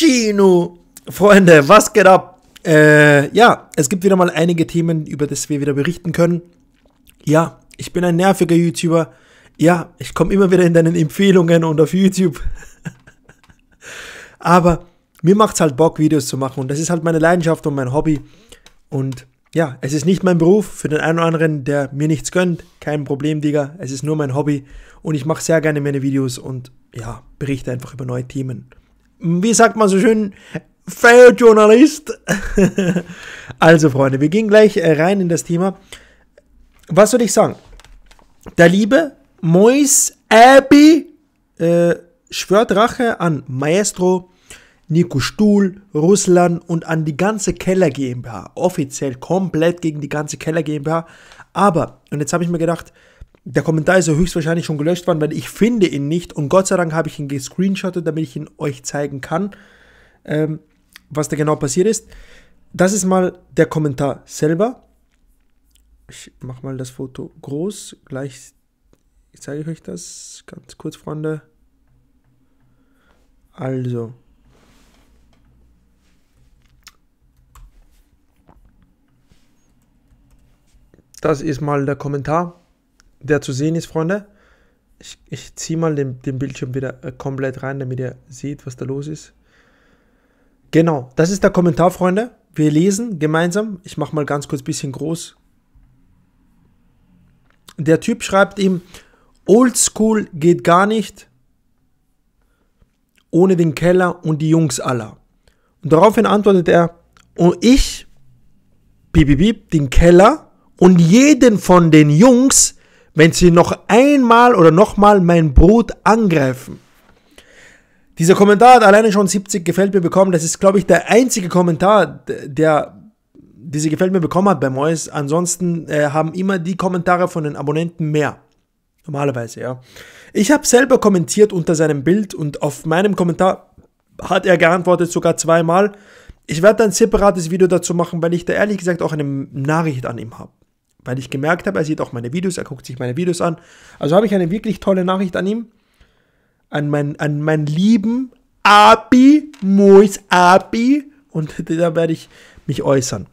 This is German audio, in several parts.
Gino. Freunde, was geht ab? Äh, ja, es gibt wieder mal einige Themen, über das wir wieder berichten können. Ja, ich bin ein nerviger YouTuber. Ja, ich komme immer wieder in deinen Empfehlungen und auf YouTube. Aber mir macht es halt Bock, Videos zu machen. Und das ist halt meine Leidenschaft und mein Hobby. Und ja, es ist nicht mein Beruf. Für den einen oder anderen, der mir nichts gönnt, kein Problem, Digga. Es ist nur mein Hobby. Und ich mache sehr gerne meine Videos und ja, berichte einfach über neue Themen wie sagt man so schön, Fail Journalist. also, Freunde, wir gehen gleich äh, rein in das Thema. Was soll ich sagen? Der liebe Mois Abby äh, schwört Rache an Maestro, Nico Stuhl, Russland und an die ganze Keller GmbH. Offiziell komplett gegen die ganze Keller GmbH. Aber, und jetzt habe ich mir gedacht, der Kommentar ist ja höchstwahrscheinlich schon gelöscht worden, weil ich finde ihn nicht. Und Gott sei Dank habe ich ihn gescreenshottet, damit ich ihn euch zeigen kann, ähm, was da genau passiert ist. Das ist mal der Kommentar selber. Ich mache mal das Foto groß. Gleich zeige ich euch das ganz kurz, Freunde. Also. Das ist mal der Kommentar der zu sehen ist, Freunde. Ich, ich ziehe mal den, den Bildschirm wieder äh, komplett rein, damit ihr seht, was da los ist. Genau, das ist der Kommentar, Freunde. Wir lesen gemeinsam. Ich mache mal ganz kurz ein bisschen groß. Der Typ schreibt ihm, Oldschool geht gar nicht ohne den Keller und die Jungs aller. Und daraufhin antwortet er, und ich, piep, piep, piep, den Keller und jeden von den Jungs wenn sie noch einmal oder nochmal mein Brot angreifen. Dieser Kommentar hat alleine schon 70 gefällt mir bekommen. Das ist, glaube ich, der einzige Kommentar, der diese gefällt mir bekommen hat bei Mois. Ansonsten äh, haben immer die Kommentare von den Abonnenten mehr. Normalerweise, ja. Ich habe selber kommentiert unter seinem Bild und auf meinem Kommentar hat er geantwortet sogar zweimal. Ich werde ein separates Video dazu machen, weil ich da ehrlich gesagt auch eine Nachricht an ihm habe weil ich gemerkt habe, er sieht auch meine Videos, er guckt sich meine Videos an. Also habe ich eine wirklich tolle Nachricht an ihm, an meinen an mein lieben Abi, Mois Abi, und da werde ich mich äußern.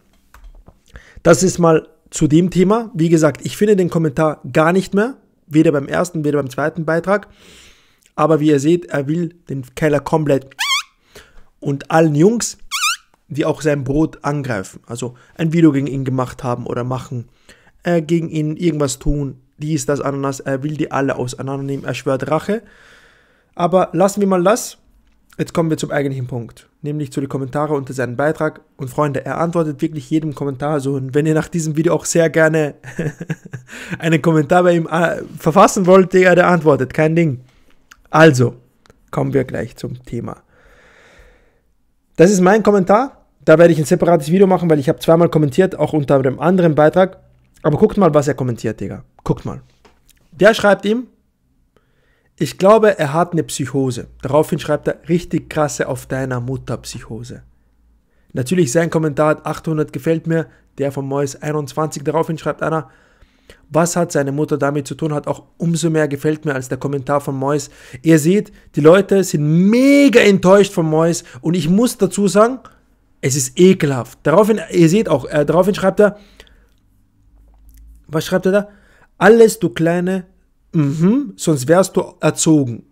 Das ist mal zu dem Thema. Wie gesagt, ich finde den Kommentar gar nicht mehr, weder beim ersten, weder beim zweiten Beitrag. Aber wie ihr seht, er will den Keller komplett und allen Jungs, die auch sein Brot angreifen, also ein Video gegen ihn gemacht haben oder machen, äh, gegen ihn irgendwas tun. Dies, das, Ananas, er will die alle auseinandernehmen, er schwört Rache. Aber lassen wir mal das. Jetzt kommen wir zum eigentlichen Punkt, nämlich zu den Kommentaren unter seinem Beitrag. Und Freunde, er antwortet wirklich jedem Kommentar so. Also, und wenn ihr nach diesem Video auch sehr gerne einen Kommentar bei ihm äh, verfassen wollt, der, der antwortet, kein Ding. Also, kommen wir gleich zum Thema. Das ist mein Kommentar. Da werde ich ein separates Video machen, weil ich habe zweimal kommentiert, auch unter dem anderen Beitrag. Aber guckt mal, was er kommentiert, Digga. Guckt mal. Der schreibt ihm, ich glaube, er hat eine Psychose. Daraufhin schreibt er, richtig krasse auf deiner Mutter Psychose. Natürlich sein Kommentar hat 800 gefällt mir, der von Mois 21. Daraufhin schreibt einer, was hat seine Mutter damit zu tun, hat auch umso mehr gefällt mir als der Kommentar von Mois. Ihr seht, die Leute sind mega enttäuscht von Mois und ich muss dazu sagen, es ist ekelhaft. Daraufhin, ihr seht auch, äh, daraufhin schreibt er, was schreibt er da? Alles, du kleine, mhm, sonst wärst du erzogen.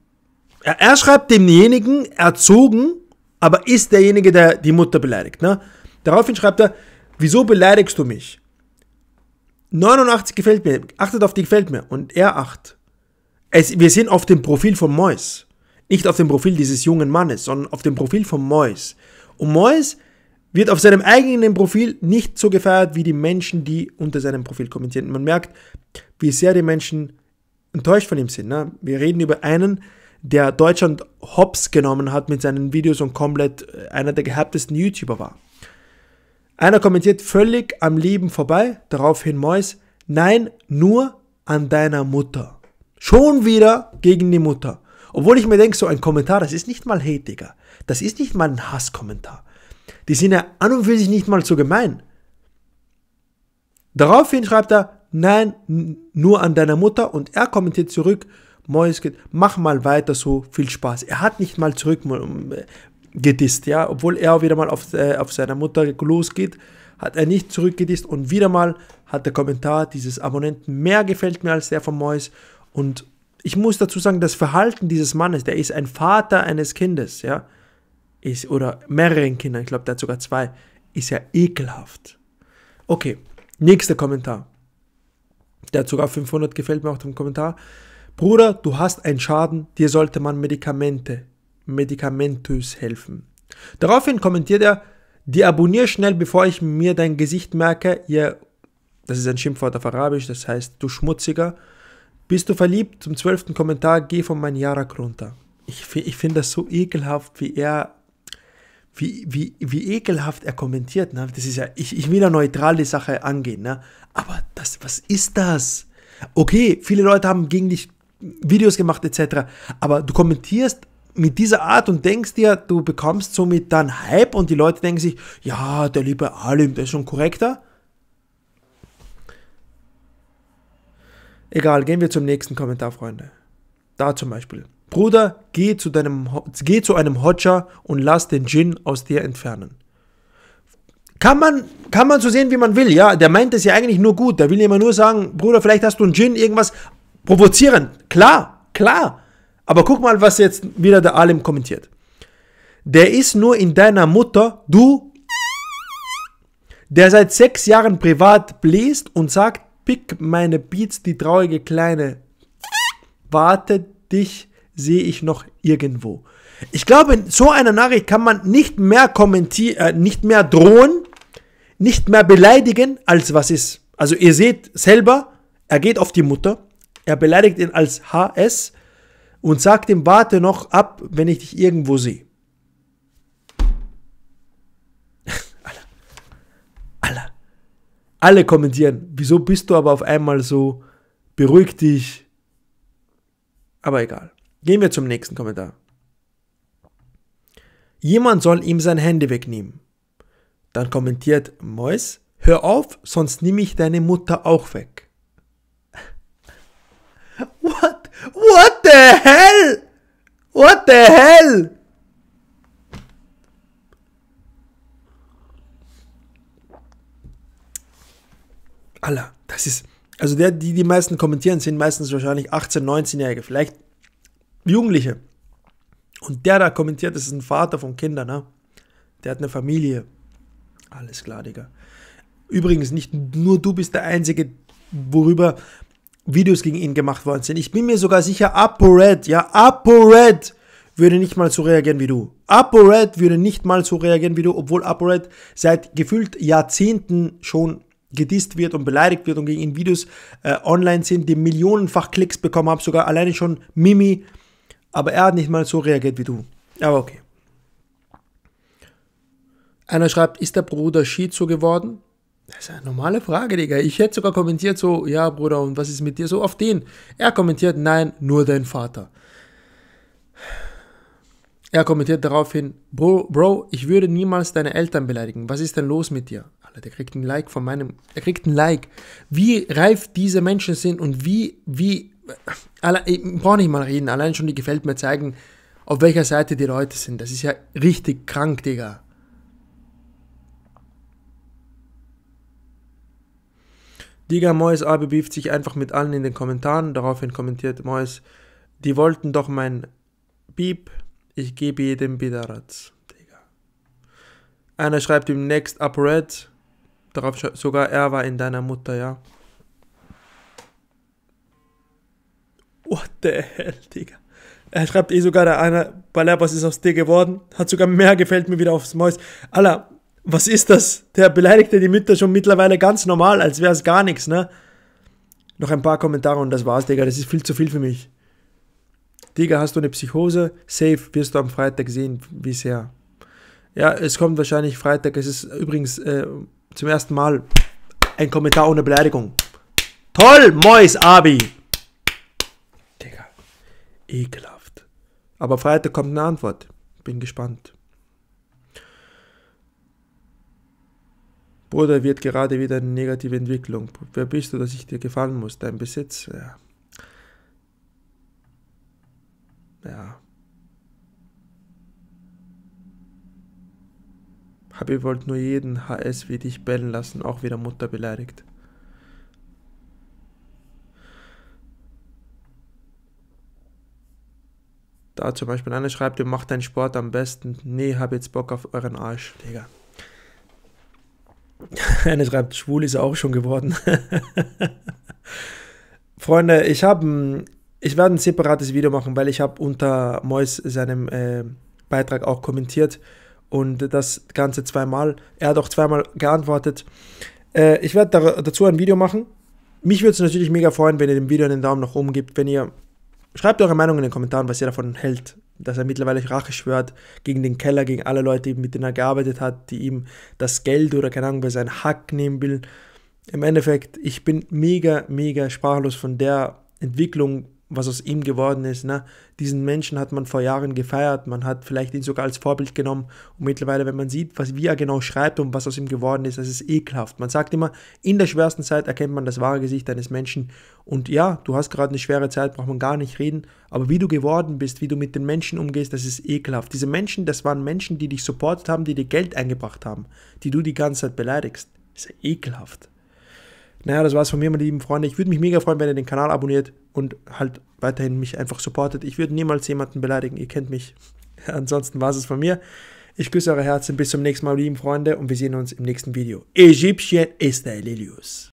Er, er schreibt demjenigen erzogen, aber ist derjenige, der die Mutter beleidigt. Ne? Daraufhin schreibt er, wieso beleidigst du mich? 89 gefällt mir, achtet auf die gefällt mir und er acht. Es, wir sind auf dem Profil von Mois. Nicht auf dem Profil dieses jungen Mannes, sondern auf dem Profil von Mois. Und Mois wird auf seinem eigenen Profil nicht so gefeiert wie die Menschen, die unter seinem Profil kommentieren. Man merkt, wie sehr die Menschen enttäuscht von ihm sind. Ne? Wir reden über einen, der Deutschland hops genommen hat mit seinen Videos und komplett äh, einer der gehabtesten YouTuber war. Einer kommentiert völlig am Leben vorbei, daraufhin Mois, nein, nur an deiner Mutter. Schon wieder gegen die Mutter. Obwohl ich mir denke, so ein Kommentar, das ist nicht mal Hate, Digga. Das ist nicht mal ein Hasskommentar. Die sind ja an und für sich nicht mal so gemein. Daraufhin schreibt er, nein, nur an deiner Mutter und er kommentiert zurück, Mois mach mal weiter so, viel Spaß. Er hat nicht mal zurück ähm, gedisst, ja, obwohl er wieder mal auf, äh, auf seiner Mutter losgeht, hat er nicht zurückgedisst und wieder mal hat der Kommentar dieses Abonnenten mehr gefällt mir als der von Mois und ich muss dazu sagen, das Verhalten dieses Mannes, der ist ein Vater eines Kindes, ja, ist, oder mehreren Kindern, ich glaube, der hat sogar zwei, ist ja ekelhaft. Okay, nächster Kommentar. Der hat sogar 500 gefällt mir auch dem Kommentar. Bruder, du hast einen Schaden, dir sollte man Medikamente, medikamentös helfen. Daraufhin kommentiert er, die abonnier schnell, bevor ich mir dein Gesicht merke, ihr, das ist ein Schimpfwort auf Arabisch, das heißt, du Schmutziger, bist du verliebt? Zum zwölften Kommentar, geh von meinem Jarak runter. Ich, ich finde das so ekelhaft, wie er wie, wie, wie ekelhaft er kommentiert. Ne? Das ist ja, ich, ich will ja neutral die Sache angehen, ne? aber das, was ist das? Okay, viele Leute haben gegen dich Videos gemacht etc., aber du kommentierst mit dieser Art und denkst dir, du bekommst somit dann Hype und die Leute denken sich, ja, der liebe Alim, der ist schon korrekter. Egal, gehen wir zum nächsten Kommentar, Freunde. Da zum Beispiel. Bruder, geh zu, deinem, geh zu einem Hodja und lass den Djinn aus dir entfernen. Kann man, kann man so sehen, wie man will, ja. Der meint es ja eigentlich nur gut. Der will immer nur sagen, Bruder, vielleicht hast du einen Djinn, irgendwas provozieren. Klar, klar. Aber guck mal, was jetzt wieder der Alim kommentiert. Der ist nur in deiner Mutter, du, der seit sechs Jahren privat bläst und sagt, pick meine Beats, die traurige Kleine warte, dich sehe ich noch irgendwo. Ich glaube, in so einer Nachricht kann man nicht mehr kommentieren, äh, nicht mehr drohen, nicht mehr beleidigen, als was ist. Also ihr seht selber, er geht auf die Mutter, er beleidigt ihn als HS und sagt ihm, warte noch ab, wenn ich dich irgendwo sehe. alle, alle, alle kommentieren, wieso bist du aber auf einmal so, beruhig dich, aber egal. Gehen wir zum nächsten Kommentar. Jemand soll ihm sein Handy wegnehmen. Dann kommentiert Mois, hör auf, sonst nehme ich deine Mutter auch weg. What? What the hell? What the hell? Allah, das ist also der, die die meisten kommentieren, sind meistens wahrscheinlich 18-, 19-Jährige, vielleicht Jugendliche. Und der da kommentiert, das ist ein Vater von Kindern, ne? Der hat eine Familie. Alles klar, Digga. Übrigens, nicht nur du bist der Einzige, worüber Videos gegen ihn gemacht worden sind. Ich bin mir sogar sicher, ApoRed, ja, ApoRed würde nicht mal so reagieren wie du. ApoRed würde nicht mal so reagieren wie du, obwohl ApoRed seit gefühlt Jahrzehnten schon gedisst wird und beleidigt wird und gegen ihn Videos äh, online sind, die millionenfach Klicks bekommen haben, sogar alleine schon Mimi. Aber er hat nicht mal so reagiert wie du. Aber okay. Einer schreibt, ist der Bruder Schizo geworden? Das ist eine normale Frage, Digga. Ich hätte sogar kommentiert so, ja Bruder, und was ist mit dir? So auf den. Er kommentiert, nein, nur dein Vater. Er kommentiert daraufhin, Bro, Bro, ich würde niemals deine Eltern beleidigen. Was ist denn los mit dir? Alter, der kriegt ein Like von meinem, er kriegt ein Like. Wie reif diese Menschen sind und wie, wie, alle, ich brauche nicht mal reden, allein schon die gefällt mir zeigen, auf welcher Seite die Leute sind. Das ist ja richtig krank, Digga. Digga, Mois AB beeft sich einfach mit allen in den Kommentaren. Daraufhin kommentiert Mois, die wollten doch mein Beep ich gebe jedem Bidaratz. Digga. Einer schreibt ihm Next Up Red. Darauf sogar er war in deiner Mutter, ja. What the hell, Digga. Er schreibt eh sogar, der eine Ballerbas ist aus dir geworden. Hat sogar mehr gefällt mir wieder aufs Mäus. Alla, was ist das? Der beleidigte die Mütter schon mittlerweile ganz normal, als wäre es gar nichts, ne? Noch ein paar Kommentare und das war's, Digga. Das ist viel zu viel für mich. Digga, hast du eine Psychose? Safe, wirst du am Freitag sehen, wie es her. Ja, es kommt wahrscheinlich Freitag. Es ist übrigens äh, zum ersten Mal ein Kommentar ohne Beleidigung. Toll, Mois, Abi. Digga, ekelhaft. Aber Freitag kommt eine Antwort. Bin gespannt. Bruder wird gerade wieder eine negative Entwicklung. Wer bist du, dass ich dir gefallen muss? Dein Besitz? Ja. Hab ihr wollt nur jeden HS wie dich bellen lassen, auch wieder Mutter beleidigt. Da zum Beispiel einer schreibt, ihr macht deinen Sport am besten. Nee, hab jetzt Bock auf euren Arsch, Digga. Einer schreibt, schwul ist er auch schon geworden. Freunde, ich habe ich werde ein separates Video machen, weil ich habe unter Mois seinem äh, Beitrag auch kommentiert und das Ganze zweimal. Er hat auch zweimal geantwortet. Äh, ich werde da, dazu ein Video machen. Mich würde es natürlich mega freuen, wenn ihr dem Video einen Daumen nach oben gebt, wenn ihr Schreibt eure Meinung in den Kommentaren, was ihr davon hält, dass er mittlerweile Rache schwört gegen den Keller, gegen alle Leute, mit denen er gearbeitet hat, die ihm das Geld oder keine Ahnung, wer seinen Hack nehmen will. Im Endeffekt, ich bin mega, mega sprachlos von der Entwicklung, was aus ihm geworden ist. Ne? Diesen Menschen hat man vor Jahren gefeiert, man hat vielleicht ihn sogar als Vorbild genommen und mittlerweile, wenn man sieht, was, wie er genau schreibt und was aus ihm geworden ist, das ist ekelhaft. Man sagt immer, in der schwersten Zeit erkennt man das wahre Gesicht eines Menschen und ja, du hast gerade eine schwere Zeit, braucht man gar nicht reden, aber wie du geworden bist, wie du mit den Menschen umgehst, das ist ekelhaft. Diese Menschen, das waren Menschen, die dich supportet haben, die dir Geld eingebracht haben, die du die ganze Zeit beleidigst. Das ist ekelhaft. Naja, das war's von mir, meine lieben Freunde. Ich würde mich mega freuen, wenn ihr den Kanal abonniert und halt weiterhin mich einfach supportet. Ich würde niemals jemanden beleidigen, ihr kennt mich. Ansonsten war es von mir. Ich küsse eure Herzen, bis zum nächsten Mal, lieben Freunde, und wir sehen uns im nächsten Video. Ägyptien ist der Lilius.